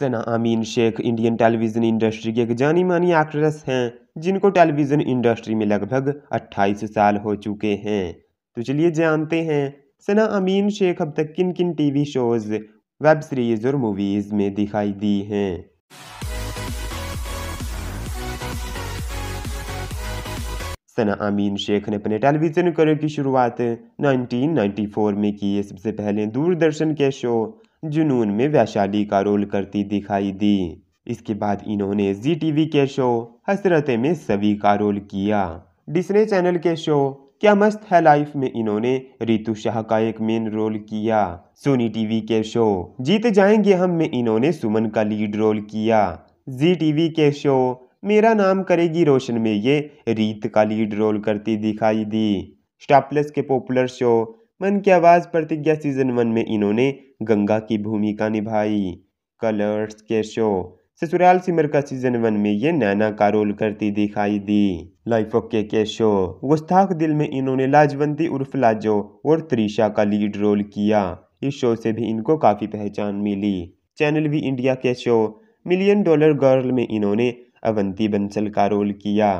सना आमीन Sheikh Indian television industry की एक जानी मानी एक्ट्रेस हैं जिनको टेलीविज़न इंडस्ट्री में लगभग 28 साल हो चुके हैं तो चलिए जानते हैं सना आमीन शेख अब तक किन किन टीवी शोज़ वेब सीरीज़ और मूवीज़ में दिखाई दी हैं सना आमीन शेख ने अपने टेलीविज़न करियर की शुरुआत 1994 में की सबसे पहले दूरदर्शन के शो जुनून में वैशाली का रोल करती दिखाई दी इसके बाद इन्होंने जी टीवी के शो हसरते में सभी का रोल किया डिस्ने चैनल के शो क्या मस्त है लाइफ में इन्होंने रितु शाह का एक मेन रोल किया सोनी टीवी के शो जीत जाएंगे हम में इन्होंने सुमन का लीड रोल किया जी टीवी के शो मेरा नाम करेगी रोशन में ये रीत का लीड रोल करती दिखाई दी स्टार प्लस के पॉपुलर शो मन की आवाज़ प्रतिज्ञा सीजन वन में इन्होंने गंगा की भूमिका निभाई कलर्स के शो ससुराल सिमर का सीजन वन में ये नैना का रोल करती दिखाई दी लाइफ ओके के शो गुस्ताख दिल में इन्होंने लाजवंती उर्फ लाजो और त्रिशा का लीड रोल किया इस शो से भी इनको काफ़ी पहचान मिली चैनल वी इंडिया के शो मिलियन डॉलर गर्ल में इन्होंने अवंती बंसल का रोल किया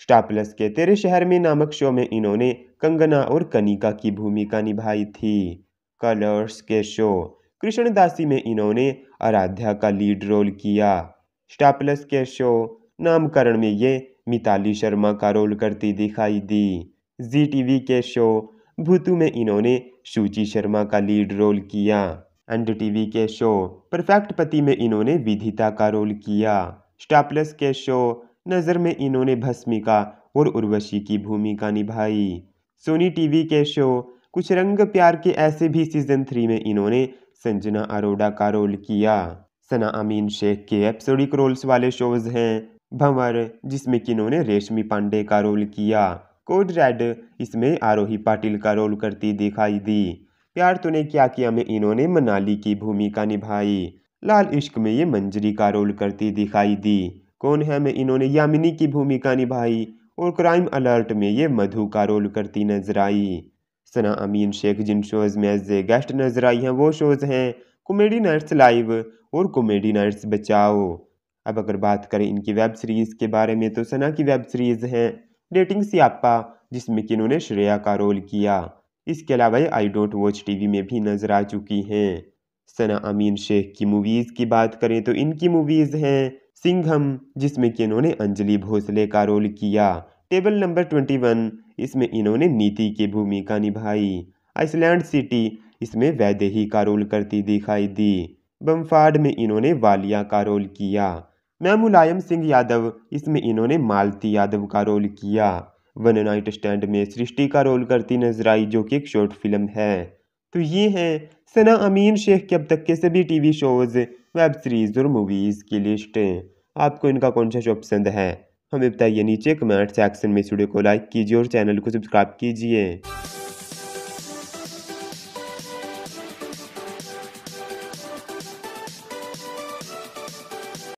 स्टापलस के तेरे शहर में नामक शो में इन्होंने कंगना और कनिका की भूमिका निभाई थी कलर्स के शो कृष्णदासी में इन्होंने आराध्या का लीड रोल किया स्टापलस के शो नामकरण में ये मिताली शर्मा का रोल करती दिखाई दी जी टीवी के शो भूतू में इन्होंने शुचि शर्मा का लीड रोल किया एंड टीवी के शो परफेक्ट पति में इन्होंने विधिता का रोल किया स्टापलस के शो नज़र में इन्होंने भस्मिका और उर्वशी की भूमिका निभाई सोनी टीवी के शो कुछ रंग प्यार के ऐसे भी सीजन थ्री में इन्होंने संजना अरोड़ा का रोल किया सना अमीन शेख के एपिसोडिक रोल्स वाले शोज हैं भंवर जिसमें कि इन्होंने रेशमी पांडे का रोल किया कोड रेड इसमें आरोही पाटिल का रोल करती दिखाई दी प्यार तूने क्या किया में इन्होंने मनाली की भूमिका निभाई लाल इश्क में ये मंजरी का रोल करती दिखाई दी कौन है में इन्होंने यामिनी की भूमिका निभाई और क्राइम अलर्ट में ये मधु का रोल करती नजर आई सना अमीन शेख जिन शोज़ में एज ए गेस्ट नजर आई हैं वो शोज़ हैं कॉमेडी नाइट्स लाइव और कॉमेडी नाइट्स बचाओ अब अगर बात करें इनकी वेब सीरीज़ के बारे में तो सना की वेब सीरीज़ हैं डेटिंग सियापा जिसमें कि इन्होंने श्रेया का रोल किया इसके अलावा ये आई डोंट वॉच टीवी में भी नजर आ चुकी हैं सना अमीन शेख की मूवीज़ की बात करें तो इनकी मूवीज़ हैं सिंघम जिसमें कि इन्होंने अंजलि भोसले का रोल किया टेबल नंबर ट्वेंटी वन इसमें इन्होंने नीति की भूमिका निभाई आइसलैंड सिटी इसमें वैदेही का रोल करती दिखाई दी बम्फाड में इन्होंने वालिया का रोल किया मैं मुलायम सिंह यादव इसमें इन्होंने मालती यादव का रोल किया वन नाइट स्टैंड में सृष्टि का रोल करती नजर आई जो कि एक शॉर्ट फिल्म है तो ये हैं सना अमीन शेख के अब तक के सभी टीवी शोज़ वेब सीरीज़ और मूवीज़ की लिस्टें आपको इनका कौन सा शो पसंद है हमें बताइए नीचे कमेंट सेक्शन में इस वीडियो को लाइक कीजिए और चैनल को सब्सक्राइब कीजिए